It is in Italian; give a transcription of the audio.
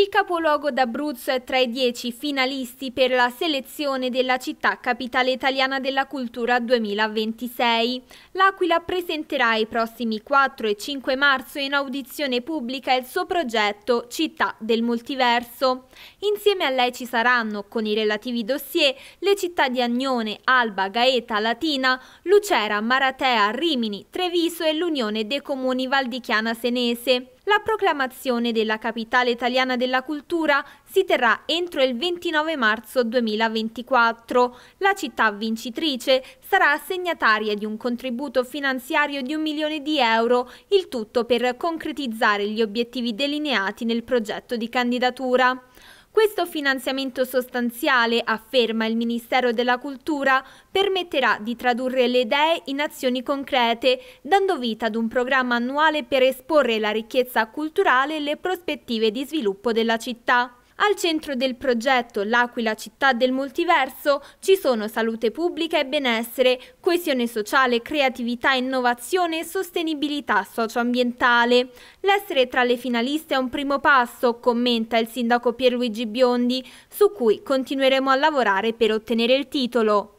Il capoluogo d'Abruzzo è tra i dieci finalisti per la selezione della città capitale italiana della cultura 2026. L'Aquila presenterà i prossimi 4 e 5 marzo in audizione pubblica il suo progetto Città del Multiverso. Insieme a lei ci saranno, con i relativi dossier, le città di Agnone, Alba, Gaeta, Latina, Lucera, Maratea, Rimini, Treviso e l'Unione dei Comuni Valdichiana Senese. La proclamazione della capitale italiana della cultura si terrà entro il 29 marzo 2024. La città vincitrice sarà assegnataria di un contributo finanziario di un milione di euro, il tutto per concretizzare gli obiettivi delineati nel progetto di candidatura. Questo finanziamento sostanziale, afferma il Ministero della Cultura, permetterà di tradurre le idee in azioni concrete, dando vita ad un programma annuale per esporre la ricchezza culturale e le prospettive di sviluppo della città. Al centro del progetto L'Aquila città del multiverso ci sono salute pubblica e benessere, coesione sociale, creatività, innovazione e sostenibilità socioambientale. L'essere tra le finaliste è un primo passo, commenta il sindaco Pierluigi Biondi, su cui continueremo a lavorare per ottenere il titolo.